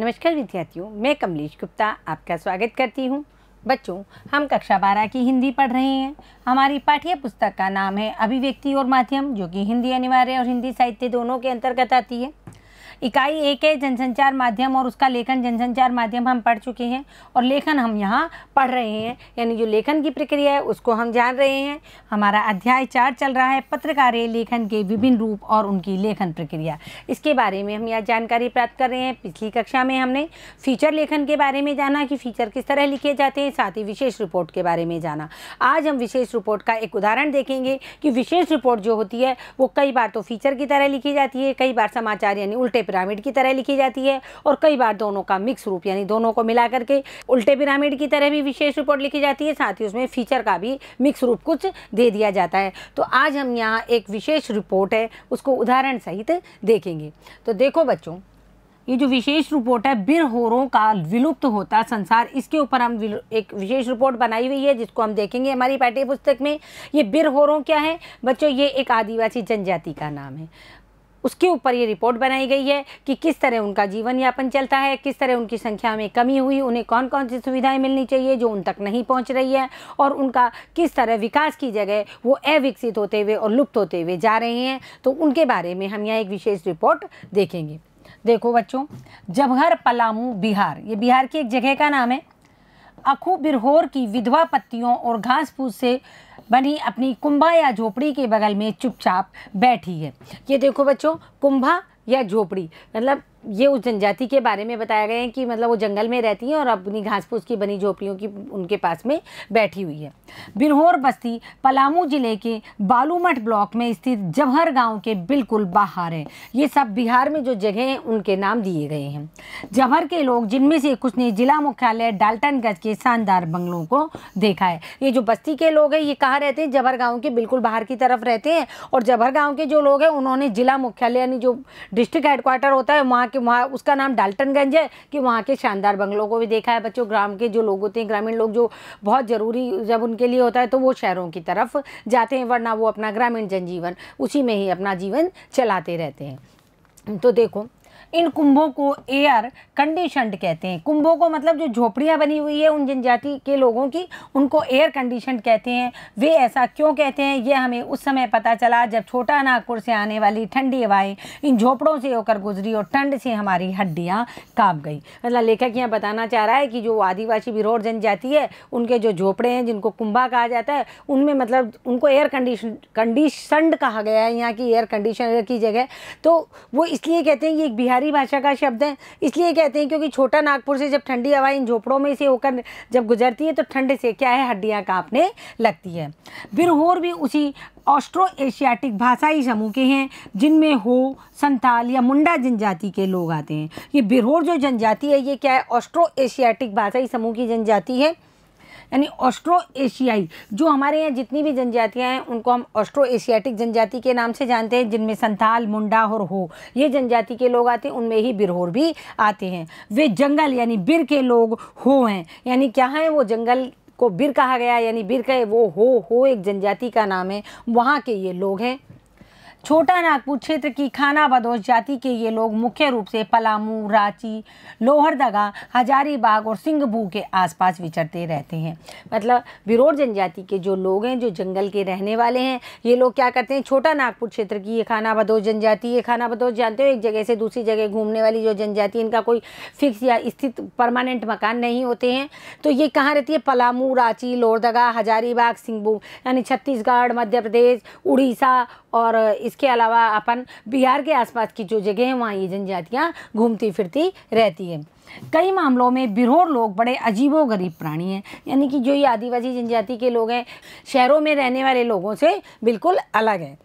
नमस्कार विद्यार्थियों मैं कमलेश गुप्ता आपका स्वागत करती हूँ बच्चों हम कक्षा बारह की हिंदी पढ़ रहे हैं हमारी पाठ्य पुस्तक का नाम है अभिव्यक्ति और माध्यम जो कि हिंदी अनिवार्य और हिंदी साहित्य दोनों के अंतर्गत आती है इकाई एक है जनसंचार माध्यम और उसका लेखन जनसंचार माध्यम हम पढ़ चुके हैं और लेखन हम यहाँ पढ़ रहे हैं यानी जो लेखन की प्रक्रिया है उसको हम जान रहे हैं हमारा अध्याय चार चल रहा है पत्रकार लेखन के विभिन्न रूप और उनकी लेखन प्रक्रिया इसके बारे में हम यह जानकारी प्राप्त कर रहे हैं पिछली कक्षा में हमने फीचर लेखन के बारे में जाना कि फीचर किस तरह लिखे जाते हैं साथ ही विशेष रिपोर्ट के बारे में जाना आज हम विशेष रिपोर्ट का एक उदाहरण देखेंगे कि विशेष रिपोर्ट जो होती है वो कई बार तो फीचर की तरह लिखी जाती है कई बार समाचार यानी उल्टे पिरामिड की तरह लिखी जाती है और कई बार दोनों का मिक्स रूप यानी दोनों को मिला करके उल्टे पिरामिड की तरह भी विशेष रिपोर्ट लिखी जाती है साथ ही उसमें फीचर का भी मिक्स रूप कुछ दे दिया जाता है तो आज हम यहाँ एक विशेष रिपोर्ट है उसको उदाहरण सहित देखेंगे तो देखो बच्चों ये जो विशेष रिपोर्ट है बिरहोरों का विलुप्त होता संसार इसके ऊपर हम एक विशेष रिपोर्ट बनाई हुई है जिसको हम देखेंगे हमारी पाठ्य पुस्तक में ये बिरहोरों क्या है बच्चों ये एक आदिवासी जनजाति का नाम है उसके ऊपर ये रिपोर्ट बनाई गई है कि किस तरह उनका जीवन यापन चलता है किस तरह उनकी संख्या में कमी हुई उन्हें कौन कौन सी सुविधाएं मिलनी चाहिए जो उन तक नहीं पहुंच रही है और उनका किस तरह विकास की जगह वो अविकसित होते हुए और लुप्त होते हुए जा रहे हैं तो उनके बारे में हम यहाँ एक विशेष रिपोर्ट देखेंगे देखो बच्चों जबहर पलामू बिहार ये बिहार की एक जगह का नाम है अखू बिरहोर की विधवा पत्तियों और घास फूस से बनी अपनी कुंभा या झोपड़ी के बगल में चुपचाप बैठी है ये देखो बच्चों कुंभा या झोपड़ी मतलब ये उस जनजाति के बारे में बताया गया है कि मतलब वो जंगल में रहती हैं और अपनी घास फूस की बनी झोपड़ियों की उनके पास में बैठी हुई है बिरहोर बस्ती पलामू जिले के बालूमठ ब्लॉक में स्थित जवहर गांव के बिल्कुल बाहर है ये सब बिहार में जो जगह हैं उनके नाम दिए गए हैं जवहर के लोग जिनमें से कुछ ने जिला मुख्यालय डाल्टनगंज के शानदार बंगलों को देखा है ये जो बस्ती के लोग हैं ये कहाँ रहते हैं जवहर गाँव के बिल्कुल बाहर की तरफ रहते हैं और जवहर गाँव के जो लोग हैं उन्होंने जिला मुख्यालय यानी जो डिस्ट्रिक्ट हेडक्वार्टर होता है वहाँ कि वहाँ उसका नाम डाल्टनगंज है कि वहाँ के शानदार बंगलों को भी देखा है बच्चों ग्राम के जो लोग होते हैं ग्रामीण लोग जो बहुत ज़रूरी जब उनके लिए होता है तो वो शहरों की तरफ जाते हैं वरना वो अपना ग्रामीण जनजीवन उसी में ही अपना जीवन चलाते रहते हैं तो देखो इन कुंभों को एयर कंडीशनड कहते हैं कुंभों को मतलब जो झोपड़ियाँ बनी हुई है उन जनजाति के लोगों की उनको एयर कंडीशनड कहते हैं वे ऐसा क्यों कहते हैं यह हमें उस समय पता चला जब छोटा नागपुर से आने वाली ठंडी हवाएं इन झोपड़ों से होकर गुजरी और ठंड से हमारी हड्डियाँ काँप गई मतलब लेखक यहाँ बताना चाह रहा है कि जो आदिवासी बिरोड़ जनजाति है उनके जो झोपड़े हैं जिनको कुंभा कहा जाता है उनमें मतलब उनको एयर कंडीशन कंडीशनड कहा गया है यहाँ की एयर कंडीशनर की जगह तो वो इसलिए कहते हैं कि एक बिहारी हमारी भाषा का शब्द है इसलिए कहते हैं क्योंकि छोटा नागपुर से जब ठंडी हवा इन झोपड़ों में से होकर जब गुजरती है तो ठंड से क्या है हड्डियाँ काँपने लगती है बिरहोर भी उसी ऑस्ट्रो एशियाटिक भाषाई समूह के हैं जिनमें हो संथाल या मुंडा जनजाति के लोग आते हैं ये बिरहोर जो जनजाति है ये क्या है ऑस्ट्रो एशियाटिक भाषाई समूह की जनजाति है यानी ऑस्ट्रो एशियाई जो हमारे यहाँ जितनी भी जनजातियाँ हैं उनको हम ऑस्ट्रो एशियाटिक जनजाति के नाम से जानते हैं जिनमें संथाल मुंडा और हो ये जनजाति के लोग आते हैं उनमें ही बिरहोर भी आते हैं वे जंगल यानी बिर के लोग हो हैं यानी क्या हैं वो जंगल को बिर कहा गया यानी बिर कहे वो हो हो एक जनजाति का नाम है वहाँ के ये लोग हैं छोटा नागपुर क्षेत्र की खाना बदोश जाति के ये लोग मुख्य रूप से पलामू रांची लोहरदगा हजारीबाग और सिंहभू के आसपास विचरते रहते हैं मतलब बिरोड़ जनजाति के जो लोग हैं जो जंगल के रहने वाले हैं ये लोग क्या करते हैं छोटा नागपुर क्षेत्र की ये खाना बदोश जनजाति ये खाना बदोश जानते हो एक जगह से दूसरी जगह घूमने वाली जो जनजाति इनका कोई फिक्स या स्थित परमानेंट मकान नहीं होते हैं तो ये कहाँ रहती है पलामू रांची लोहरदगा हजारीबाग सिंहभू यानी छत्तीसगढ़ मध्य प्रदेश उड़ीसा और इस इसके अलावा अपन बिहार के आसपास की जो जगह हैं वहाँ ये जनजातियाँ घूमती फिरती रहती है कई मामलों में बिरोर लोग बड़े अजीबो गरीब प्राणी हैं यानी कि जो ये आदिवासी जनजाति के लोग हैं शहरों में रहने वाले लोगों से बिल्कुल अलग है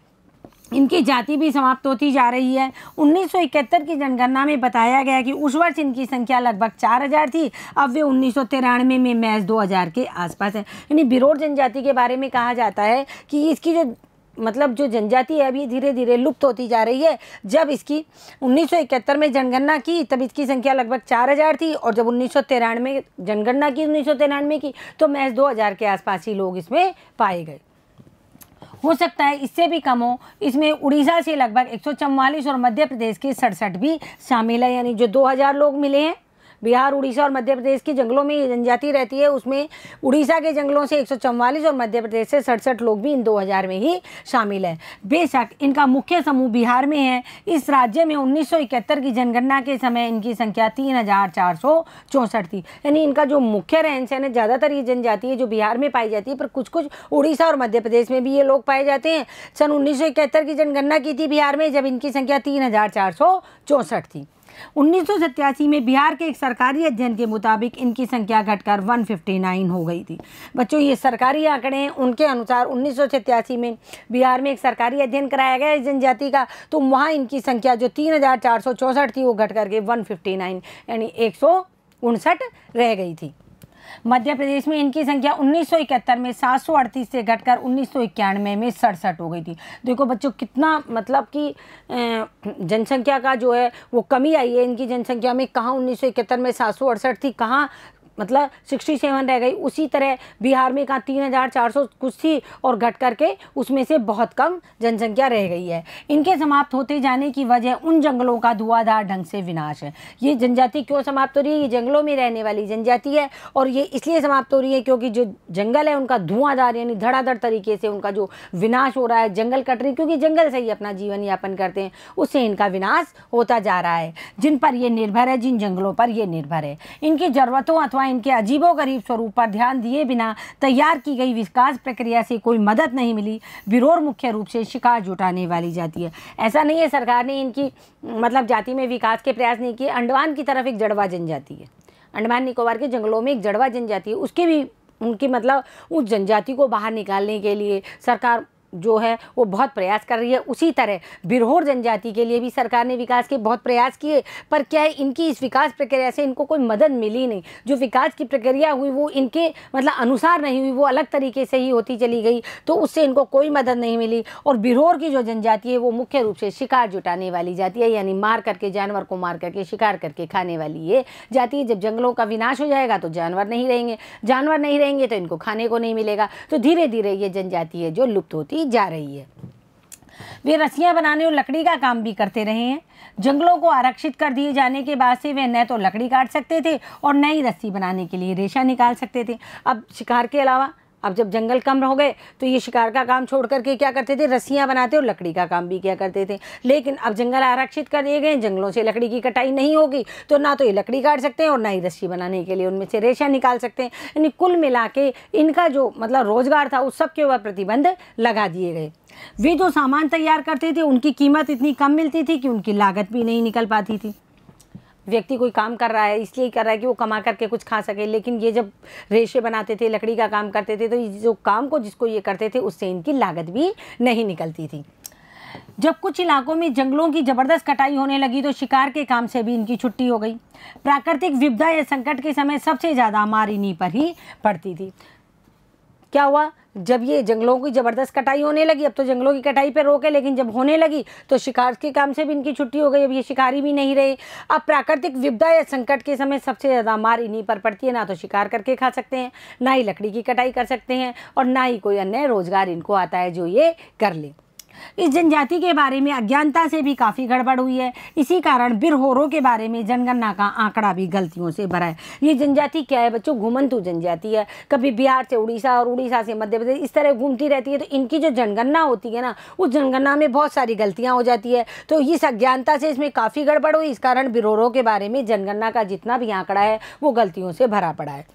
इनकी जाति भी समाप्त होती जा रही है 1971 की जनगणना में बताया गया कि उस वर्ष इनकी संख्या लगभग 4000 थी अब वे उन्नीस में, में महज 2000 के आसपास है यानी बिरोड़ जनजाति के बारे में कहा जाता है कि इसकी जो मतलब जो जनजाति है अभी धीरे धीरे लुप्त होती जा रही है जब इसकी 1971 में जनगणना की तब इसकी संख्या लगभग 4000 थी और जब उन्नीस में जनगणना की उन्नीस की तो महज 2000 के आसपास ही लोग इसमें पाए गए हो सकता है इससे भी कम हो इसमें उड़ीसा से लगभग एक और मध्य प्रदेश के सड़सठ भी शामिल है यानी जो 2000 लोग मिले हैं बिहार उड़ीसा और मध्य प्रदेश के जंगलों में ये जनजाति रहती है उसमें उड़ीसा के जंगलों से एक और मध्य प्रदेश से सड़सठ लोग भी इन दो में ही शामिल है बेशक इनका मुख्य समूह बिहार में है इस राज्य में उन्नीस की जनगणना के समय इनकी संख्या तीन थी यानी इनका जो मुख्य रहन सहन है ज़्यादातर ये जनजाति है जो बिहार में पाई जाती है पर कुछ कुछ उड़ीसा और मध्य प्रदेश में भी ये लोग पाए जाते हैं सन उन्नीस की जनगणना की थी बिहार में जब इनकी संख्या तीन थी उन्नीस में बिहार के एक सरकारी अध्ययन के मुताबिक इनकी संख्या घटकर 159 हो गई थी बच्चों ये सरकारी आंकड़े हैं उनके अनुसार उन्नीस में बिहार में एक सरकारी अध्ययन कराया गया इस जनजाति का तो वहाँ इनकी संख्या जो तीन थी वो घट करके वन यानी एक रह गई थी मध्य प्रदेश में इनकी संख्या उन्नीस में सात से घटकर उन्नीस में सड़सठ हो गई थी देखो बच्चों कितना मतलब कि जनसंख्या का जो है वो कमी आई है इनकी जनसंख्या में कहाँ उन्नीस में सात थी कहाँ मतलब सिक्सटी सेवन रह गई उसी तरह बिहार में कहाँ तीन हज़ार चार सौ कुछ थी और घट करके उसमें से बहुत कम जनसंख्या रह गई है इनके समाप्त होते जाने की वजह उन जंगलों का धुआंधार ढंग से विनाश है ये जनजाति क्यों समाप्त हो रही है ये जंगलों में रहने वाली जनजाति है और ये इसलिए समाप्त हो रही है क्योंकि जो जंगल है उनका धुआंधार यानी धड़ाधड़ तरीके से उनका जो विनाश हो रहा है जंगल कट रही क्योंकि जंगल से ही अपना जीवन यापन करते हैं उससे इनका विनाश होता जा रहा है जिन पर ये निर्भर है जिन जंगलों पर ये निर्भर है इनकी ज़रूरतों अथवा इनके अजीबोगरीब स्वरूप पर ध्यान दिए बिना तैयार की गई विकास प्रक्रिया से कोई मदद नहीं मिली बिरोर मुख्य रूप से शिकार जुटाने वाली जाति है ऐसा नहीं है सरकार ने इनकी मतलब जाति में विकास के प्रयास नहीं किए अंडमान की तरफ एक जड़वा जनजाति है अंडमान निकोबार के जंगलों में एक जड़वा जनजाति है उसके भी उनकी मतलब उस जनजाति को बाहर निकालने के लिए सरकार जो है वो बहुत प्रयास कर रही है उसी तरह बिरहोर जनजाति के लिए भी सरकार ने विकास के बहुत प्रयास किए पर क्या है इनकी इस विकास प्रक्रिया से इनको कोई मदद मिली नहीं जो विकास की प्रक्रिया हुई वो इनके मतलब अनुसार नहीं हुई वो अलग तरीके से ही होती चली गई तो उससे इनको कोई मदद नहीं मिली और बिरहोर की जो जनजाति है वो मुख्य रूप से शिकार जुटाने वाली जाती है यानी मार करके जानवर को मार करके शिकार करके खाने वाली ये जाती है जब जंगलों का विनाश हो जाएगा तो जानवर नहीं रहेंगे जानवर नहीं रहेंगे तो इनको खाने को नहीं मिलेगा तो धीरे धीरे ये जनजाति है जो लुप्त होती बढ़ती जा रही है वे रस्सियाँ बनाने और लकड़ी का काम भी करते रहे हैं जंगलों को आरक्षित कर दिए जाने के बाद से वे न तो लकड़ी काट सकते थे और न ही रस्सी बनाने के लिए रेशा निकाल सकते थे अब शिकार के अलावा अब जब जंगल कम हो गए तो ये शिकार का काम छोड़ करके क्या करते थे रस्सियाँ बनाते और लकड़ी का काम भी किया करते थे लेकिन अब जंगल आरक्षित कर दिए गए जंगलों से लकड़ी की कटाई नहीं होगी तो ना तो ये लकड़ी काट सकते हैं और ना ही रस्सी बनाने के लिए उनमें से रेशा निकाल सकते हैं यानी कुल मिला के इनका जो मतलब रोजगार था उस सब के ऊपर प्रतिबंध लगा दिए गए वे जो सामान तैयार करते थे उनकी कीमत इतनी कम मिलती थी कि उनकी लागत भी नहीं निकल पाती थी व्यक्ति कोई काम कर रहा है इसलिए कर रहा है कि वो कमा करके कुछ खा सके लेकिन ये जब रेशे बनाते थे लकड़ी का काम करते थे तो जो काम को जिसको ये करते थे उससे इनकी लागत भी नहीं निकलती थी जब कुछ इलाकों में जंगलों की ज़बरदस्त कटाई होने लगी तो शिकार के काम से भी इनकी छुट्टी हो गई प्राकृतिक विपदा या संकट के समय सबसे ज़्यादा हमारी पर ही पड़ती थी क्या हुआ जब ये जंगलों की ज़बरदस्त कटाई होने लगी अब तो जंगलों की कटाई पर रोके लेकिन जब होने लगी तो शिकार के काम से भी इनकी छुट्टी हो गई अब ये शिकारी भी नहीं रहे अब प्राकृतिक विपदा या संकट के समय सबसे ज़्यादा मार इन्हीं पर पड़ती है ना तो शिकार करके खा सकते हैं ना ही लकड़ी की कटाई कर सकते हैं और ना ही कोई अन्य रोज़गार इनको आता है जो ये कर लें इस जनजाति के बारे में अज्ञानता से भी काफ़ी गड़बड़ हुई है इसी कारण बिरहोरों के बारे में जनगणना का आंकड़ा भी गलतियों से भरा है ये जनजाति क्या है बच्चों घुमंतु जनजाति है कभी बिहार से उड़ीसा और उड़ीसा से मध्य प्रदेश इस तरह घूमती रहती है तो इनकी जो जनगणना होती है ना उस जनगणना में बहुत सारी गलतियाँ हो जाती है तो इस अज्ञानता से इसमें काफ़ी गड़बड़ हुई इस कारण बिरहोरों के बारे में जनगणना का जितना भी आंकड़ा है वो गलतियों से भरा पड़ा है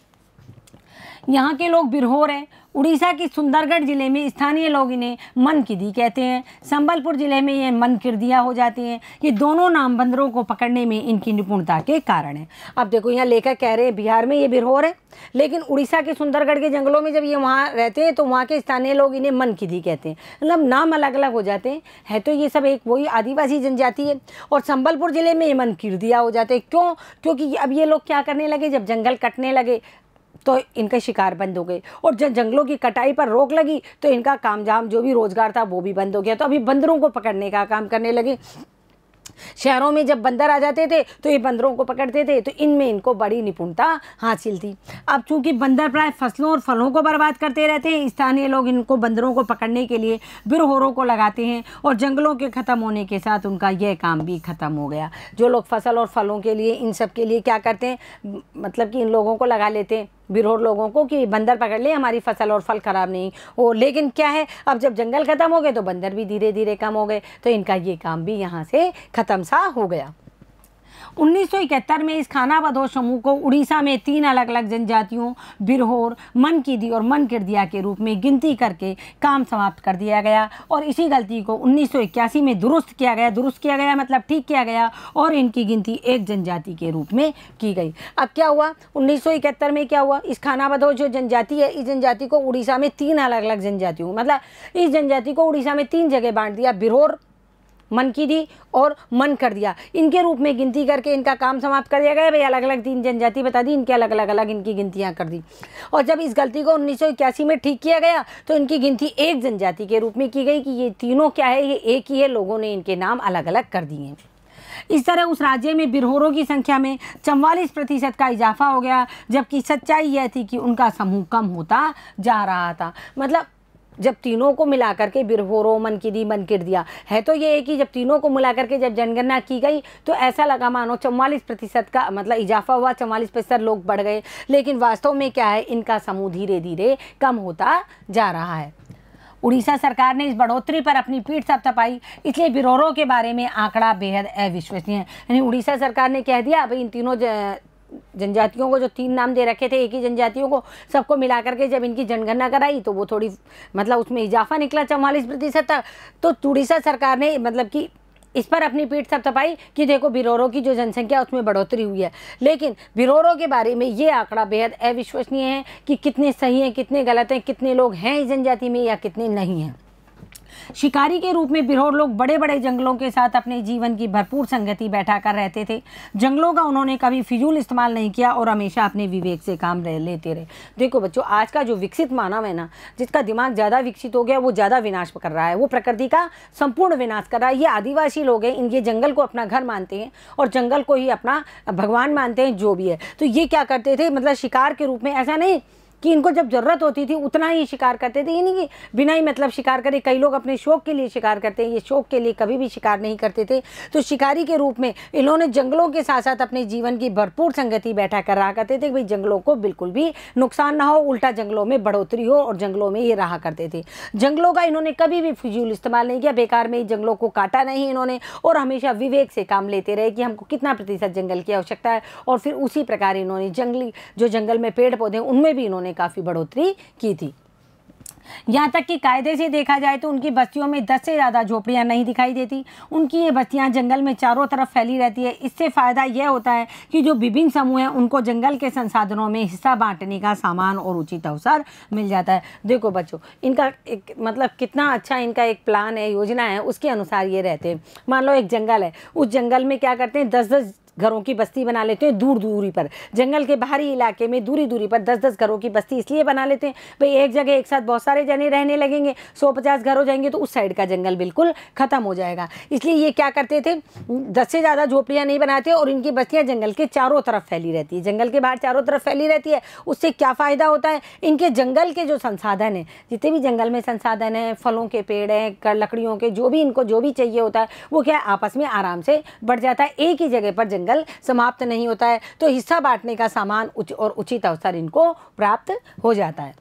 यहाँ के लोग बिरहोर हैं उड़ीसा के सुंदरगढ़ जिले में स्थानीय लोग इन्हें मन दी कहते हैं संबलपुर जिले में ये मनकिरदिया हो जाती हैं ये दोनों नाम बंदरों को पकड़ने में इनकी निपुणता के कारण है अब देखो यहाँ लेखक कह रहे हैं बिहार में ये बिरहोर है लेकिन उड़ीसा के सुंदरगढ़ के जंगलों में जब ये वहाँ रहते हैं तो वहाँ के स्थानीय लोग इन्हें मन मनकिदी कहते हैं मतलब नाम अलग अलग हो जाते हैं है तो ये सब एक वही आदिवासी जनजाति है और संबलपुर ज़िले में ये मनकिरदिया हो जाते हैं क्यों क्योंकि अब ये लोग क्या करने लगे जब जंगल कटने लगे तो इनके शिकार बंद हो गए और जब जंगलों की कटाई पर रोक लगी तो इनका काम जाम जो भी रोज़गार था वो भी बंद हो गया तो अभी बंदरों को पकड़ने का काम करने लगे शहरों में जब बंदर आ जाते थे तो ये बंदरों को पकड़ते थे तो इनमें इनको बड़ी निपुणता हासिल थी अब चूंकि बंदर प्राय फसलों और फलों को बर्बाद करते रहते हैं स्थानीय लोग इनको बंदरों को पकड़ने के लिए बिरहोरों को लगाते हैं और जंगलों के ख़त्म होने के साथ उनका यह काम भी ख़त्म हो गया जो लोग फसल और फलों के लिए इन सब के लिए क्या करते हैं मतलब कि इन लोगों को लगा लेते हैं बिरोड़ लोगों को कि बंदर पकड़ ले हमारी फसल और फल ख़राब नहीं हो लेकिन क्या है अब जब जंगल ख़त्म हो गए तो बंदर भी धीरे धीरे कम हो गए तो इनका ये काम भी यहाँ से ख़त्म सा हो गया 1971 में इस खानाबदोश समूह को उड़ीसा में तीन अलग अलग जनजातियों बिरहोर मन की दी और मन किरदिया के रूप में गिनती करके काम समाप्त कर दिया गया और इसी गलती को 1981 में दुरुस्त किया गया दुरुस्त किया गया मतलब ठीक किया गया और इनकी गिनती एक जनजाति के रूप में की गई अब क्या हुआ उन्नीस में क्या हुआ इस खानाबदोश जो जनजाति है इस जनजाति को उड़ीसा में तीन अलग अलग जनजातियों मतलब इस जनजाति को उड़ीसा में तीन जगह बांट दिया बिरहोर मन की दी और मन कर दिया इनके रूप में गिनती करके इनका काम समाप्त कर दिया गया भाई अलग अलग तीन जनजाति बता दी इनके अलग अलग अलग इनकी गिनतियाँ कर दी और जब इस गलती को उन्नीस में ठीक किया गया तो इनकी गिनती एक जनजाति के रूप में की गई कि ये तीनों क्या है ये एक ही है लोगों ने इनके नाम अलग अलग कर दिए इस तरह उस राज्य में बिरहोरों की संख्या में चवालीस प्रतिशत का इजाफा हो गया जबकि सच्चाई यह थी कि उनका समूह कम होता जा रहा था मतलब जब तीनों को मिला करके बिरहोरो मन की दी मन किर दिया है तो ये है कि जब तीनों को मिला करके जब जनगणना की गई तो ऐसा लगा मानो चौवालीस प्रतिशत का मतलब इजाफा हुआ चौवालीस प्रतिशत लोग बढ़ गए लेकिन वास्तव में क्या है इनका समूह धीरे धीरे कम होता जा रहा है उड़ीसा सरकार ने इस बढ़ोतरी पर अपनी पीठ सब तपाई इसलिए बिरोरो के बारे में आंकड़ा बेहद अविश्वसनीय है यानी उड़ीसा सरकार ने कह दिया भाई इन तीनों जनजातियों को जो तीन नाम दे रखे थे एक ही जनजातियों को सबको मिला करके जब इनकी जनगणना कराई तो वो थोड़ी मतलब उसमें इजाफा निकला चौवालीस प्रतिशत तक तो उड़ीसा सरकार ने मतलब कि इस पर अपनी पीठ थपथपाई कि देखो बिरोरो की जो जनसंख्या उसमें बढ़ोतरी हुई है लेकिन बिरोरो के बारे में ये आंकड़ा बेहद अविश्वसनीय है कि कितने सही हैं कितने गलत हैं कितने लोग हैं इस जनजाति में या कितने नहीं हैं शिकारी के रूप में बिहोर लोग बड़े बड़े जंगलों के साथ अपने जीवन की भरपूर संगति बैठा कर रहते थे जंगलों का उन्होंने कभी फिजूल इस्तेमाल नहीं किया और हमेशा अपने विवेक से काम रह लेते रहे देखो बच्चों आज का जो विकसित मानव है ना जिसका दिमाग ज़्यादा विकसित हो गया वो ज़्यादा विनाश कर रहा है वो प्रकृति का संपूर्ण विनाश कर रहा है ये आदिवासी लोग हैं इनके जंगल को अपना घर मानते हैं और जंगल को ही अपना भगवान मानते हैं जो भी है तो ये क्या करते थे मतलब शिकार के रूप में ऐसा नहीं कि इनको जब ज़रूरत होती थी उतना ही शिकार करते थे ये नहीं कि बिना ही मतलब शिकार करे कई लोग अपने शौक के लिए शिकार करते हैं ये शौक के लिए कभी भी शिकार नहीं करते थे तो शिकारी के रूप में इन्होंने जंगलों के साथ साथ अपने जीवन की भरपूर संगति बैठा कर रहा करते थे भाई जंगलों को बिल्कुल भी नुकसान ना हो उल्टा जंगलों में बढ़ोतरी हो और जंगलों में ये रहा करते थे जंगलों का इन्होंने कभी भी फिजूल इस्तेमाल नहीं किया बेकार में जंगलों को काटा नहीं इन्होंने और हमेशा विवेक से काम लेते रहे कि हमको कितना प्रतिशत जंगल की आवश्यकता है और फिर उसी प्रकार इन्होंने जंगली जो जंगल में पेड़ पौधे उनमें भी इन्होंने काफ़ी बढ़ोतरी की थी यहाँ तक कि कायदे से देखा जाए तो उनकी बस्तियों में दस से ज़्यादा झोपड़ियाँ नहीं दिखाई देती उनकी ये बस्तियाँ जंगल में चारों तरफ फैली रहती है इससे फ़ायदा यह होता है कि जो विभिन्न समूह हैं उनको जंगल के संसाधनों में हिस्सा बांटने का सामान और उचित अवसर मिल जाता है देखो बच्चों इनका एक मतलब कितना अच्छा इनका एक प्लान है योजना है उसके अनुसार ये रहते हैं मान लो एक जंगल है उस जंगल में क्या करते हैं दस दस घरों की बस्ती बना लेते हैं दूर दूरी पर जंगल के बाहरी इलाके में दूरी दूरी पर दस दस घरों की बस्ती इसलिए बना लेते हैं भाई एक जगह एक साथ बहुत सारे जने रहने लगेंगे सौ पचास घर हो जाएंगे तो उस साइड का जंगल बिल्कुल ख़त्म हो जाएगा इसलिए ये क्या करते थे दस से ज़्यादा झोपड़ियाँ नहीं बनाते और इनकी बस्तियाँ जंगल के चारों तरफ फैली रहती है जंगल के बाहर चारों तरफ फैली रहती है उससे क्या फ़ायदा होता है इनके जंगल के जो संसाधन हैं जितने भी जंगल में संसाधन हैं फलों के पेड़ हैं लकड़ियों के जो भी इनको जो भी चाहिए होता है वो क्या आपस में आराम से बढ़ जाता है एक ही जगह पर जंगल दंगल समाप्त नहीं होता है तो हिस्सा बांटने का सामान उच और उचित अवसर इनको प्राप्त हो जाता है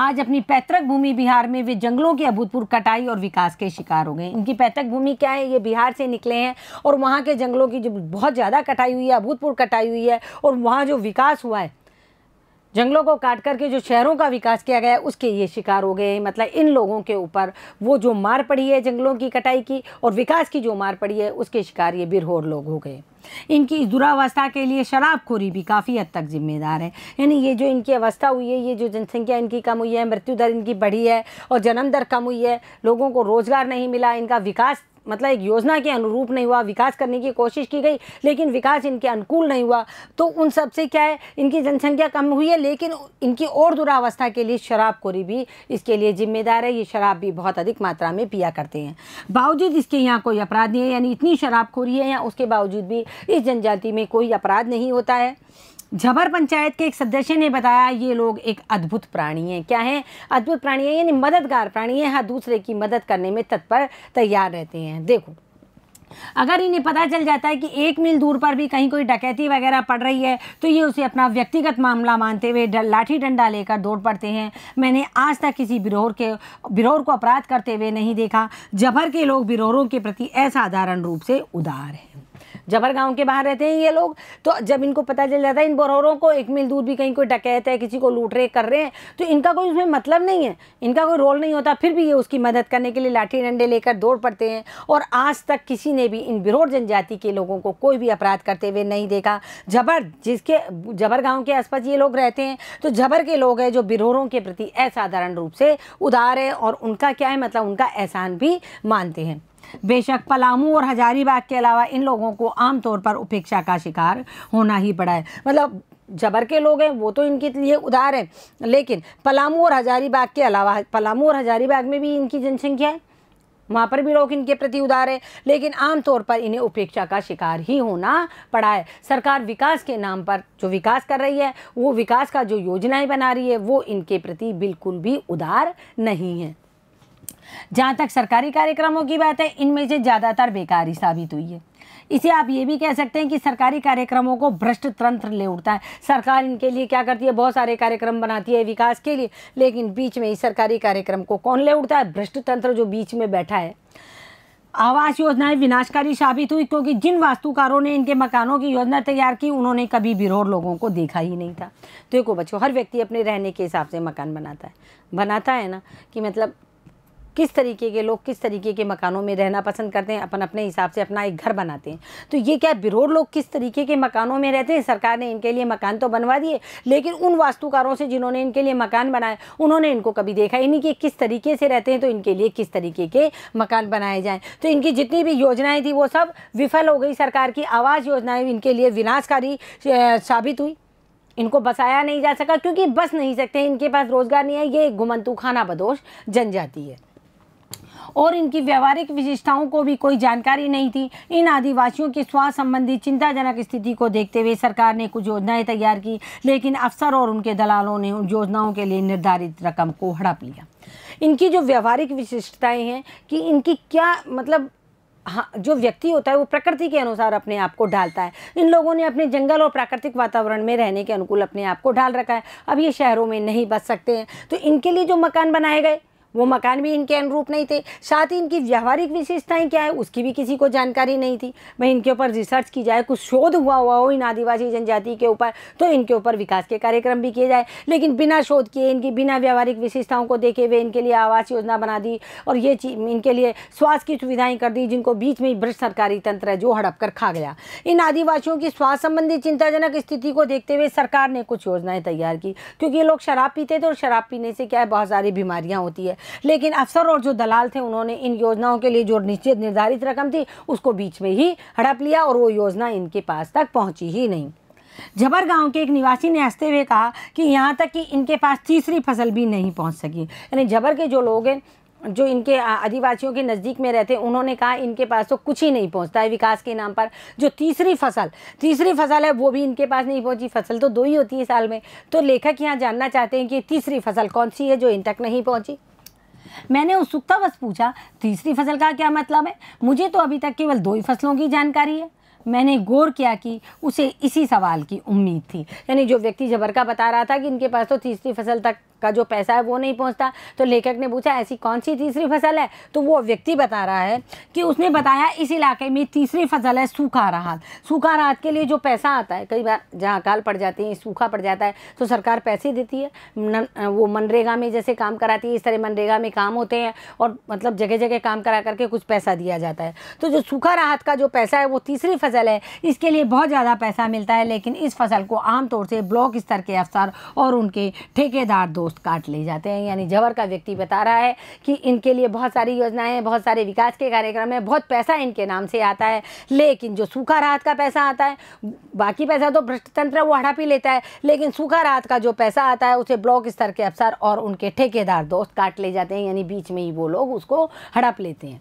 आज अपनी पैतृक भूमि बिहार में वे जंगलों की अभूतपूर्व कटाई और विकास के शिकार हो गए इनकी पैतृक भूमि क्या है ये बिहार से निकले हैं और वहाँ के जंगलों की जो बहुत ज़्यादा कटाई हुई है अभूतपूर्व कटाई हुई है और वहाँ जो विकास हुआ है जंगलों को काट करके जो शहरों का विकास किया गया उसके ये शिकार हो गए मतलब इन लोगों के ऊपर वो जो मार पड़ी है जंगलों की कटाई की और विकास की जो मार पड़ी है उसके शिकार ये बिरहोर लोग हो गए इनकी इस दुरावस्था के लिए शराबखोरी भी काफ़ी हद तक जिम्मेदार है यानी ये जो इनकी अवस्था हुई है ये जो जनसंख्या इनकी कम हुई है मृत्यु दर इनकी बढ़ी है और जन्म दर कम हुई है लोगों को रोज़गार नहीं मिला इनका विकास मतलब एक योजना के अनुरूप नहीं हुआ विकास करने की कोशिश की गई लेकिन विकास इनके अनुकूल नहीं हुआ तो उन सब से क्या है इनकी जनसंख्या कम हुई है लेकिन इनकी और दुरावस्था के लिए शराबखोरी भी इसके लिए जिम्मेदार है ये शराब भी बहुत अधिक मात्रा में पिया करते हैं बावजूद इसके यहाँ कोई अपराध नहीं है यानी इतनी शराबखोरी है या उसके बावजूद भी इस जनजाति में कोई अपराध नहीं होता है झबर पंचायत के एक सदस्य ने बताया ये लोग एक अद्भुत प्राणी हैं क्या है अद्भुत प्राणी है यानी मददगार प्राणी है हर हाँ, दूसरे की मदद करने में तत्पर तैयार रहते हैं देखो अगर इन्हें पता चल जाता है कि एक मील दूर पर भी कहीं कोई डकैती वगैरह पड़ रही है तो ये उसे अपना व्यक्तिगत मामला मानते हुए लाठी डंडा लेकर दौड़ पड़ते हैं मैंने आज तक किसी बिरोहर के बिरोहर को अपराध करते हुए नहीं देखा जबर के लोग बिरोहरों के प्रति असाधारण रूप से उदार हैं जबर गांव के बाहर रहते हैं ये लोग तो जब इनको पता चल जाता है इन बोरोरों को एक मील दूर भी कहीं कोई डकैत है किसी को लूट रहे कर रहे हैं तो इनका कोई उसमें मतलब नहीं है इनका कोई रोल नहीं होता फिर भी ये उसकी मदद करने के लिए लाठी डंडे लेकर दौड़ पड़ते हैं और आज तक किसी ने भी इन बिरोर जनजाति के लोगों को कोई भी अपराध करते हुए नहीं देखा जबर जिसके जबर गाँव के आसपास ये लोग रहते हैं तो जबर के लोग हैं जो बिरोरों के प्रति असाधारण रूप से उदार है और उनका क्या है मतलब उनका एहसान भी मानते हैं बेशक पलामू और हजारीबाग के अलावा इन लोगों को आमतौर पर उपेक्षा का शिकार होना ही पड़ा है मतलब जबर के लोग हैं वो तो इनके लिए उधार हैं लेकिन पलामू और हजारीबाग के अलावा पलामू और हजारीबाग में भी इनकी जनसंख्या है वहाँ पर भी लोग इनके प्रति उदार है लेकिन आमतौर पर इन्हें उपेक्षा का शिकार ही होना पड़ा है सरकार विकास के नाम पर जो विकास कर रही है वो विकास का जो योजनाएं बना रही है वो इनके प्रति बिल्कुल भी उदार नहीं है जहाँ तक सरकारी कार्यक्रमों की बात है इनमें से ज़्यादातर बेकारी साबित हुई है इसे आप ये भी कह सकते हैं कि सरकारी कार्यक्रमों को भ्रष्ट तंत्र ले उठता है सरकार इनके लिए क्या करती है बहुत सारे कार्यक्रम बनाती है विकास के लिए लेकिन बीच में ही सरकारी कार्यक्रम को कौन ले उठता है भ्रष्ट तंत्र जो बीच में बैठा है आवास योजनाएं विनाशकारी साबित हुई क्योंकि जिन वास्तुकारों ने इनके मकानों की योजना तैयार की उन्होंने कभी बिरोर लोगों को देखा ही नहीं था देखो बच्चों हर व्यक्ति अपने रहने के हिसाब से मकान बनाता है बनाता है ना कि मतलब किस तरीके के लोग किस तरीके के मकानों में रहना पसंद करते हैं अपन अपने हिसाब से अपना एक घर बनाते हैं तो ये क्या बिरोड़ लोग किस तरीके के मकानों में रहते हैं सरकार ने इनके लिए मकान तो बनवा दिए लेकिन उन वास्तुकारों से जिन्होंने इनके लिए मकान बनाए उन्होंने इनको कभी देखा ही नहीं कि किस तरीके से रहते हैं तो इनके लिए किस तरीके के मकान बनाए जाएँ तो इनकी जितनी भी योजनाएँ थी वो सब विफल हो गई सरकार की आवास योजनाएँ इनके लिए विनाशकारी साबित हुई इनको बसाया नहीं जा सका क्योंकि बस नहीं सकते इनके पास रोज़गार नहीं है ये घुमंतू खाना बदोश जनजाति है और इनकी व्यवहारिक विशेषताओं को भी कोई जानकारी नहीं थी इन आदिवासियों की स्वास्थ्य संबंधी चिंताजनक स्थिति को देखते हुए सरकार ने कुछ योजनाएं तैयार की लेकिन अफसर और उनके दलालों ने उन योजनाओं के लिए निर्धारित रकम को हड़प लिया इनकी जो व्यवहारिक विशिष्टताएँ हैं कि इनकी क्या मतलब हाँ जो व्यक्ति होता है वो प्रकृति के अनुसार अपने आप को ढालता है इन लोगों ने अपने जंगल और प्राकृतिक वातावरण में रहने के अनुकूल अपने आप को ढाल रखा है अब ये शहरों में नहीं बच सकते हैं तो इनके लिए जो मकान बनाए गए वो मकान भी इनके अनुरूप नहीं थे साथ ही इनकी व्यवहारिक विशेषताएं क्या है उसकी भी किसी को जानकारी नहीं थी भाई इनके ऊपर रिसर्च की जाए कुछ शोध हुआ हुआ हो इन आदिवासी जनजाति के ऊपर तो इनके ऊपर विकास के कार्यक्रम भी किए जाए लेकिन बिना शोध किए इनकी बिना व्यवहारिक विशेषताओं को देखे हुए इनके लिए आवास योजना बना दी और ये इनके लिए स्वास्थ्य की सुविधाएं कर दी जिनको बीच में भ्रष्ट सरकारी तंत्र है जो हड़प कर खा गया इन आदिवासियों की स्वास्थ्य संबंधी चिंताजनक स्थिति को देखते हुए सरकार ने कुछ योजनाएं तैयार की क्योंकि ये लोग शराब पीते थे और शराब पीने से क्या है बहुत सारी बीमारियाँ होती है लेकिन अफसर और जो दलाल थे उन्होंने इन योजनाओं के लिए जो निश्चित निर्धारित रकम थी उसको बीच में ही हड़प लिया और वो योजना इनके पास तक पहुंची ही नहीं जबर गांव के एक निवासी ने हंसते हुए कहा कि यहाँ तक कि इनके पास तीसरी फसल भी नहीं पहुँच सकी यानी जबर के जो लोग हैं जो इनके आदिवासियों के नज़दीक में रहते हैं उन्होंने कहा इनके पास तो कुछ ही नहीं पहुंचता है विकास के नाम पर जो तीसरी फसल तीसरी फसल है वो भी इनके पास नहीं पहुंची फसल तो दो ही होती है साल में तो लेखक यहाँ जानना चाहते हैं कि तीसरी फसल कौन सी है जो इन तक नहीं पहुंची मैंने उत्सुकतावश पूछा तीसरी फसल का क्या मतलब है मुझे तो अभी तक केवल दो ही फसलों की जानकारी है मैंने गौर किया कि उसे इसी सवाल की उम्मीद थी यानी जो व्यक्ति जबर का बता रहा था कि इनके पास तो तीसरी फसल तक का जो पैसा है वो नहीं पहुंचता तो लेखक ने पूछा ऐसी कौन सी तीसरी फसल है तो वो व्यक्ति बता रहा है कि उसने बताया इस इलाके में तीसरी फसल है सूखा राहत सूखा राहत के लिए जो पैसा आता है कई बार जहाँ अकाल पड़ जाती है सूखा पड़ जाता है तो सरकार पैसे देती है न, वो मनरेगा में जैसे काम कराती है इस तरह मनरेगा में काम होते हैं और मतलब जगह जगह काम करा करके कुछ पैसा दिया जाता है तो जो सूखा राहत का जो पैसा है वो तीसरी फसल फ़सल है इसके लिए बहुत ज़्यादा पैसा मिलता है लेकिन इस फसल को आमतौर से ब्लॉक स्तर के अफसर और उनके ठेकेदार दोस्त काट ले जाते हैं यानी जबर का व्यक्ति बता रहा है कि इनके लिए बहुत सारी योजनाएँ बहुत सारे विकास के कार्यक्रम हैं बहुत पैसा इनके नाम से आता है लेकिन जो सूखा राहत का पैसा आता है बाकी पैसा तो भ्रष्टतंत्र वो हड़प ही लेता है लेकिन सूखा राहत का जो पैसा आता है उसे ब्लॉक स्तर के अफसर और उनके ठेकेदार दोस्त काट ले जाते हैं यानी बीच में ही वो लोग उसको हड़प लेते हैं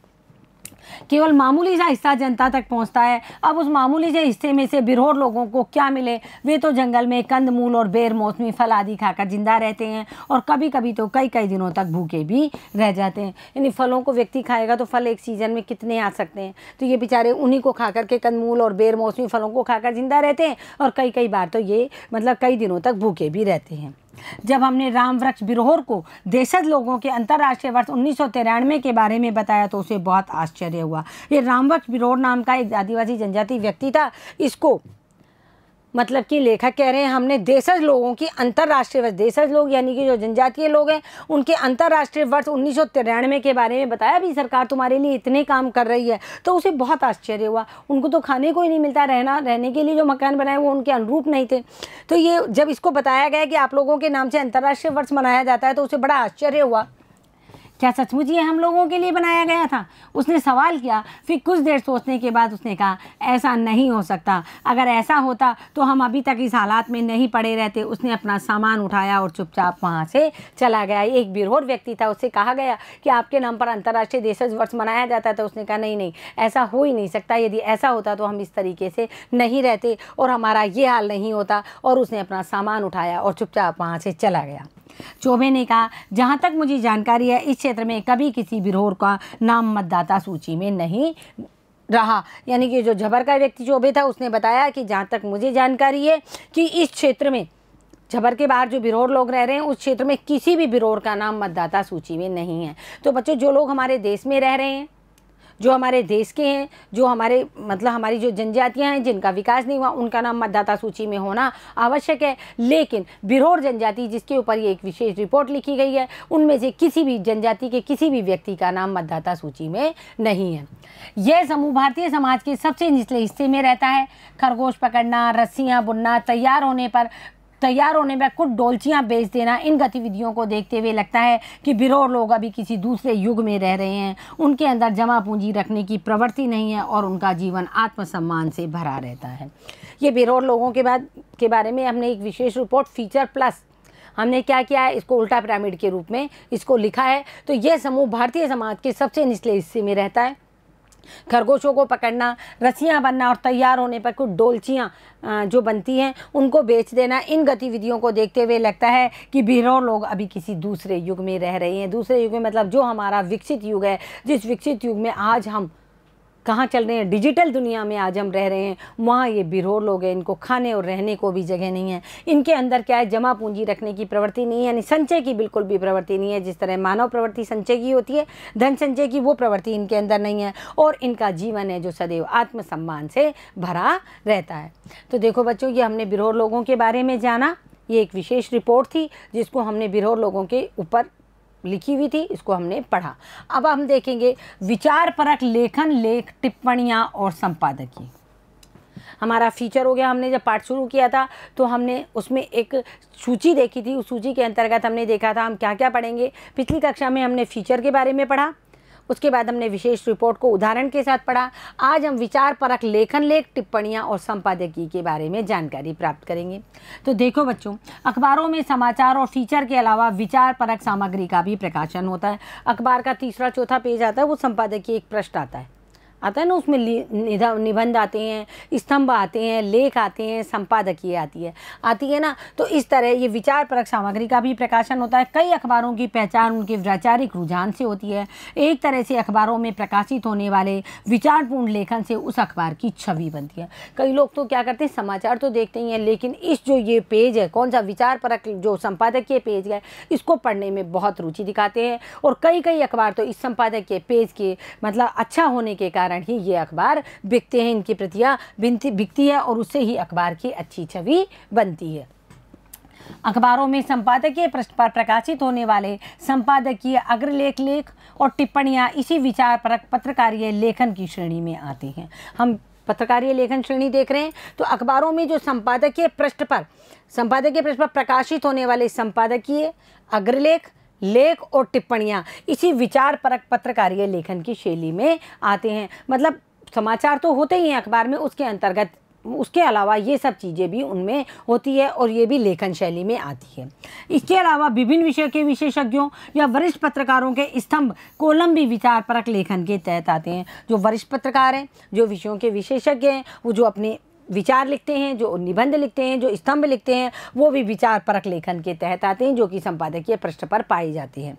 केवल मामूली सा हिस्सा जनता तक पहुंचता है अब उस मामूली से हिस्से में से बिरहोर लोगों को क्या मिले वे तो जंगल में कंदमूल और बेर मौसमी फल आदि खाकर जिंदा रहते हैं और कभी कभी तो कई कई दिनों तक भूखे भी रह जाते हैं यानी फलों को व्यक्ति खाएगा तो फल एक सीज़न में कितने आ सकते हैं तो ये बेचारे उन्हीं को खा करके कंदमूल और बेर मौसमी फलों को खाकर जिंदा रहते हैं और कई कई बार तो ये मतलब कई दिनों तक भूखे भी रहते हैं जब हमने राम वृक्ष बिरोहर को देशज लोगों के अंतर्राष्ट्रीय वर्ष उन्नीस के बारे में बताया तो उसे बहुत आश्चर्य हुआ ये राम वृक्ष बिरोहर नाम का एक आदिवासी जनजाति व्यक्ति था इसको मतलब कि लेखक कह रहे हैं हमने देशज लोगों की अंतर्राष्ट्रीय वर्ष देशज लोग यानी कि जो जनजातीय लोग हैं उनके अंतर्राष्ट्रीय वर्ष उन्नीस के बारे में बताया भी सरकार तुम्हारे लिए इतने काम कर रही है तो उसे बहुत आश्चर्य हुआ उनको तो खाने को ही नहीं मिलता रहना रहने के लिए जो मकान बनाए वो उनके अनुरूप नहीं थे तो ये जब इसको बताया गया कि आप लोगों के नाम से अंतर्राष्ट्रीय वर्ष मनाया जाता है तो उसे बड़ा आश्चर्य हुआ क्या सचमुच ये हम लोगों के लिए बनाया गया था उसने सवाल किया फिर कुछ देर सोचने के बाद उसने कहा ऐसा नहीं हो सकता अगर ऐसा होता तो हम अभी तक इस हालात में नहीं पड़े रहते उसने अपना सामान उठाया और चुपचाप वहाँ से चला गया एक बिरहोर व्यक्ति था उससे कहा गया कि आपके नाम पर अंतर्राष्ट्रीय देशज वर्ष मनाया जाता था तो उसने कहा नहीं नहीं ऐसा हो ही नहीं सकता यदि ऐसा होता तो हम इस तरीके से नहीं रहते और हमारा ये हाल नहीं होता और उसने अपना सामान उठाया और चुपचाप वहाँ से चला गया चौबे ने कहा जहाँ तक मुझे जानकारी है इस क्षेत्र में कभी किसी बिरोर का नाम मतदाता सूची में नहीं रहा यानी कि जो जबर का व्यक्ति चौबे था उसने बताया कि जहाँ तक मुझे जानकारी है कि इस क्षेत्र में जबर के बाहर जो बिरोर लोग रह रहे हैं उस क्षेत्र में किसी भी बिरोर का नाम मतदाता सूची में नहीं है तो बच्चों जो लोग हमारे देश में रह रहे हैं जो हमारे देश के हैं जो हमारे मतलब हमारी जो जनजातियाँ हैं जिनका विकास नहीं हुआ उनका नाम मतदाता सूची में होना आवश्यक है लेकिन बिरोर जनजाति जिसके ऊपर ये एक विशेष रिपोर्ट लिखी गई है उनमें से किसी भी जनजाति के किसी भी व्यक्ति का नाम मतदाता सूची में नहीं है यह समूह भारतीय समाज के सबसे निचले हिस्से में रहता है खरगोश पकड़ना रस्सियाँ बुनना तैयार होने पर तैयार होने में कुछ डोलचियाँ बेच देना इन गतिविधियों को देखते हुए लगता है कि बिरोर लोग अभी किसी दूसरे युग में रह रहे हैं उनके अंदर जमा पूंजी रखने की प्रवृत्ति नहीं है और उनका जीवन आत्मसम्मान से भरा रहता है ये बिरोर लोगों के बाद के बारे में हमने एक विशेष रिपोर्ट फीचर प्लस हमने क्या किया है इसको उल्टा पिरामिड के रूप में इसको लिखा है तो यह समूह भारतीय समाज के सबसे निचले हिस्से में रहता है खरगोशों को पकड़ना रस्सियाँ बनना और तैयार होने पर कुछ डोलचियाँ जो बनती हैं उनको बेच देना इन गतिविधियों को देखते हुए लगता है कि बिहरों लोग अभी किसी दूसरे युग में रह रहे हैं दूसरे युग में मतलब जो हमारा विकसित युग है जिस विकसित युग में आज हम कहाँ चल रहे हैं डिजिटल दुनिया में आज हम रह रहे हैं वहाँ ये बिरोर लोग हैं इनको खाने और रहने को भी जगह नहीं है इनके अंदर क्या है जमा पूंजी रखने की प्रवृत्ति नहीं है यानी संचय की बिल्कुल भी प्रवृत्ति नहीं है जिस तरह मानव प्रवृत्ति संचय की होती है धन संचय की वो प्रवृत्ति इनके अंदर नहीं है और इनका जीवन है जो सदैव आत्मसम्मान से भरा रहता है तो देखो बच्चों ये हमने बिरोर लोगों के बारे में जाना ये एक विशेष रिपोर्ट थी जिसको हमने बिरोर लोगों के ऊपर लिखी हुई थी इसको हमने पढ़ा अब हम देखेंगे विचार परक लेखन लेख टिप्पणियाँ और संपादकीय हमारा फीचर हो गया हमने जब पाठ शुरू किया था तो हमने उसमें एक सूची देखी थी उस सूची के अंतर्गत हमने देखा था हम क्या क्या पढ़ेंगे पिछली कक्षा में हमने फीचर के बारे में पढ़ा उसके बाद हमने विशेष रिपोर्ट को उदाहरण के साथ पढ़ा आज हम विचार परक लेखन लेख टिप्पणियाँ और संपादकीय के बारे में जानकारी प्राप्त करेंगे तो देखो बच्चों अखबारों में समाचार और फीचर के अलावा विचार परक सामग्री का भी प्रकाशन होता है अखबार का तीसरा चौथा पेज आता है वो संपादकीय एक प्रश्न आता है आता है ना उसमें निबंध आते हैं स्तंभ आते हैं लेख आते हैं संपादकीय आती है आती है ना तो इस तरह ये विचार परक सामग्री का भी प्रकाशन होता है कई अखबारों की पहचान उनके वैचारिक रुझान से होती है एक तरह से अखबारों में प्रकाशित होने वाले विचारपूर्ण लेखन से उस अखबार की छवि बनती है कई लोग तो क्या करते हैं समाचार तो देखते ही हैं लेकिन इस जो ये पेज है कौन सा विचार परक जो संपादकीय पेज है इसको पढ़ने में बहुत रुचि दिखाते हैं और कई कई अखबार तो इस संपादकीय पेज के मतलब अच्छा होने के कारण कारण ही ये अखबार बिकते हैं इनकी प्रतियाँ बिकती है और उससे ही अखबार की अच्छी छवि बनती है अखबारों में संपादकीय पृष्ठ पर प्रकाशित होने वाले संपादकीय अग्रलेख लेख और टिप्पणियाँ इसी विचार पर पत्रकारीय लेखन की श्रेणी में आती हैं हम पत्रकारीय लेखन श्रेणी देख रहे हैं तो अखबारों में जो संपादकीय पृष्ठ पर संपादकीय पृष्ठ पर प्रकाशित होने वाले संपादकीय अग्रलेख लेख और टिप्पणियाँ इसी विचार परक पत्रकारीय लेखन की शैली में आते हैं मतलब समाचार तो होते ही हैं अखबार में उसके अंतर्गत उसके अलावा ये सब चीज़ें भी उनमें होती है और ये भी लेखन शैली में आती है इसके अलावा विभिन्न विषय के विशेषज्ञों या वरिष्ठ पत्रकारों के स्तंभ कोलम भी विचारपरक लेखन के तहत आते हैं जो वरिष्ठ पत्रकार हैं जो विषयों के विशेषज्ञ हैं वो जो अपने विचार लिखते हैं जो निबंध लिखते हैं जो स्तंभ लिखते हैं वो भी विचार परक लेखन के तहत आते हैं जो कि संपादकीय पृष्ठ पर पाई जाती है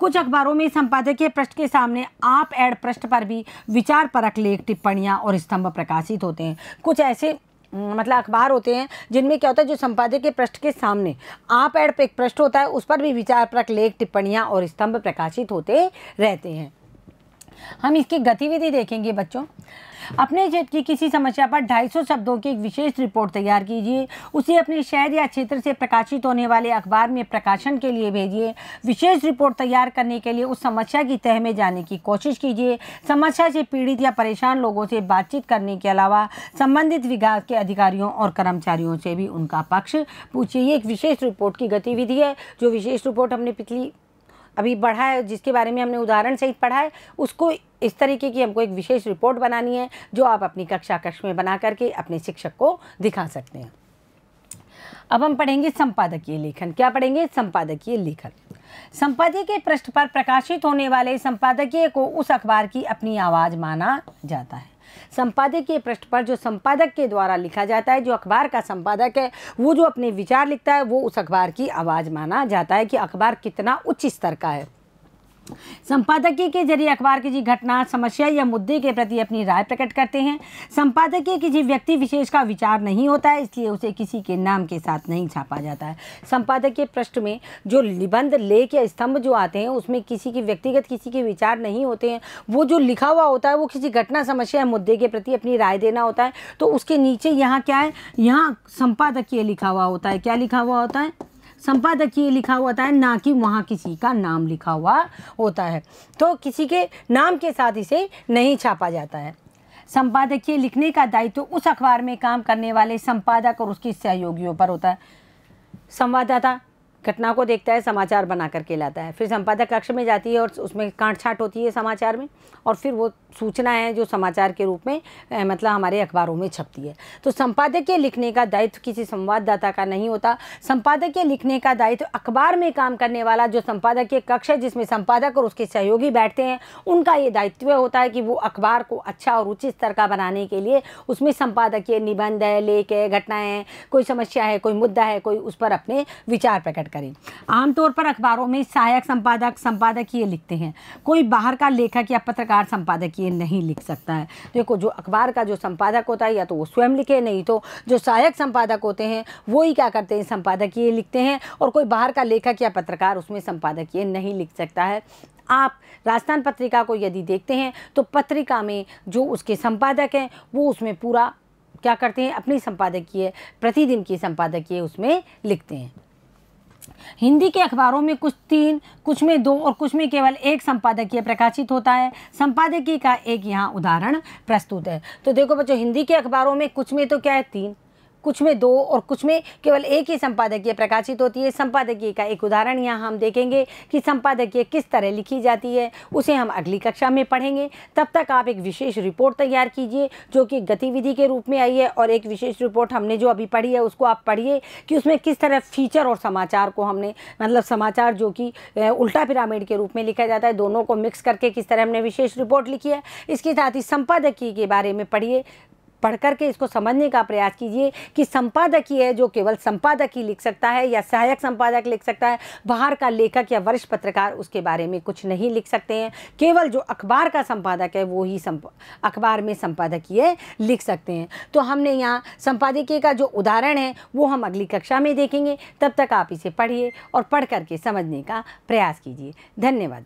कुछ अखबारों में संपादकीय पृष्ठ के सामने आप एड पृष्ठ पर भी विचार परक लेख टिप्पणियाँ और स्तंभ प्रकाशित होते हैं कुछ ऐसे मतलब अखबार होते हैं जिनमें क्या होता है जो संपादक के पृष्ठ के सामने आप एड एक पृष्ठ होता है उस पर भी विचार परक लेख टिप्पणियाँ और स्तंभ प्रकाशित होते रहते हैं हम इसकी गतिविधि देखेंगे बच्चों अपने क्षेत्र की किसी समस्या पर 250 शब्दों की एक विशेष रिपोर्ट तैयार कीजिए उसे अपने शहर या क्षेत्र से प्रकाशित होने वाले अखबार में प्रकाशन के लिए भेजिए विशेष रिपोर्ट तैयार करने के लिए उस समस्या की तह में जाने की कोशिश कीजिए समस्या से पीड़ित या परेशान लोगों से बातचीत करने के अलावा संबंधित विभाग के अधिकारियों और कर्मचारियों से भी उनका पक्ष पूछिए ये एक विशेष रिपोर्ट की गतिविधि है जो विशेष रिपोर्ट हमने पिछली अभी बढ़ा है जिसके बारे में हमने उदाहरण सहित पढ़ा है उसको इस तरीके की हमको एक विशेष रिपोर्ट बनानी है जो आप अपनी कक्षा कक्ष में बना करके अपने शिक्षक को दिखा सकते हैं अब हम पढ़ेंगे संपादकीय लेखन क्या पढ़ेंगे संपादकीय लेखन संपादकीय के पृष्ठ पर प्रकाशित होने वाले संपादकीय को उस अखबार की अपनी आवाज़ माना जाता है संपादकीय पृष्ठ पर जो संपादक के द्वारा लिखा जाता है जो अखबार का संपादक है वो जो अपने विचार लिखता है वो उस अखबार की आवाज़ माना जाता है कि अखबार कितना उच्च स्तर का है संपादकीय के जरिए अखबार की जी घटना समस्या या मुद्दे के प्रति अपनी राय प्रकट करते हैं संपादकीय किसी व्यक्ति विशेष का विचार नहीं होता है इसलिए उसे किसी के नाम के साथ नहीं छापा जाता है संपादकीय पृष्ठ में जो निबंध लेख या स्तंभ जो आते हैं उसमें किसी के व्यक्तिगत किसी के विचार नहीं होते हैं वो जो लिखा हुआ होता है वो किसी घटना समस्या या मुद्दे के प्रति अपनी राय देना होता है तो उसके नीचे यहाँ क्या है यहाँ संपादकीय लिखा हुआ होता है क्या लिखा हुआ होता है संपादकीय लिखा हुआ होता है ना कि वहाँ किसी का नाम लिखा हुआ होता है तो किसी के नाम के साथ इसे नहीं छापा जाता है संपादकीय लिखने का दायित्व तो उस अखबार में काम करने वाले संपादक और उसके सहयोगियों पर होता है संवाददाता घटना को देखता है समाचार बना करके लाता है फिर संपादक कक्ष में जाती है और उसमें कांट छाट होती है समाचार में और फिर वो सूचना है जो समाचार के रूप में मतलब हमारे अखबारों में छपती है तो संपादकीय लिखने का दायित्व किसी संवाददाता का नहीं होता संपादकीय लिखने का दायित्व अखबार में काम करने वाला जो के कक्ष है जिसमें संपादक और उसके सहयोगी बैठते हैं उनका ये दायित्व होता है कि वो अखबार को अच्छा और उचित स्तर का बनाने के लिए उसमें संपादकीय निबंध है लेख है घटनाएँ कोई समस्या है कोई मुद्दा है कोई उस पर अपने विचार प्रकट करें आमतौर पर अखबारों में सहायक संपादक संपादक ये लिखते हैं कोई बाहर का लेखक या पत्रकार संपादक ये नहीं लिख सकता है देखो जो अखबार का जो संपादक होता है या तो वो स्वयं लिखे नहीं तो जो सहायक संपादक होते हैं वो ही क्या करते हैं संपादक ये लिखते हैं और कोई बाहर का लेखक या पत्रकार उसमें संपादक ये नहीं लिख सकता है आप राजस्थान पत्रिका को यदि देखते हैं तो पत्रिका में जो उसके संपादक हैं वो उसमें पूरा क्या करते हैं अपनी संपादकीय प्रतिदिन की संपादकीय उसमें लिखते हैं हिंदी के अखबारों में कुछ तीन कुछ में दो और कुछ में केवल एक संपादकीय प्रकाशित होता है संपादकीय का एक यहाँ उदाहरण प्रस्तुत है तो देखो बच्चों हिंदी के अखबारों में कुछ में तो क्या है तीन कुछ में दो और कुछ में केवल एक ही संपादकीय प्रकाशित होती है संपादकीय का एक उदाहरण यहाँ हम देखेंगे कि संपादकीय किस तरह लिखी जाती है उसे हम अगली कक्षा में पढ़ेंगे तब तक आप एक विशेष रिपोर्ट तैयार कीजिए जो कि गतिविधि के रूप में आई है और एक विशेष रिपोर्ट हमने जो अभी पढ़ी है उसको आप पढ़िए कि उसमें किस तरह फीचर और समाचार को हमने मतलब समाचार जो कि उल्टा पिरामिड के रूप में लिखा जाता है दोनों को मिक्स करके किस तरह हमने विशेष रिपोर्ट लिखी है इसके साथ ही संपादकीय के बारे में पढ़िए पढ़ करके इसको समझने का प्रयास कीजिए कि संपादकीय है जो केवल संपादक ही लिख सकता है या सहायक संपादक लिख सकता है बाहर का लेखक या वरिष्ठ पत्रकार उसके बारे में कुछ नहीं लिख सकते हैं केवल जो अखबार का संपादक है वो ही अखबार में संपादकीय लिख सकते हैं तो हमने यहाँ संपादकीय का जो उदाहरण है वो हम अगली कक्षा में देखेंगे तब तक आप इसे पढ़िए और पढ़ करके समझने का प्रयास कीजिए धन्यवाद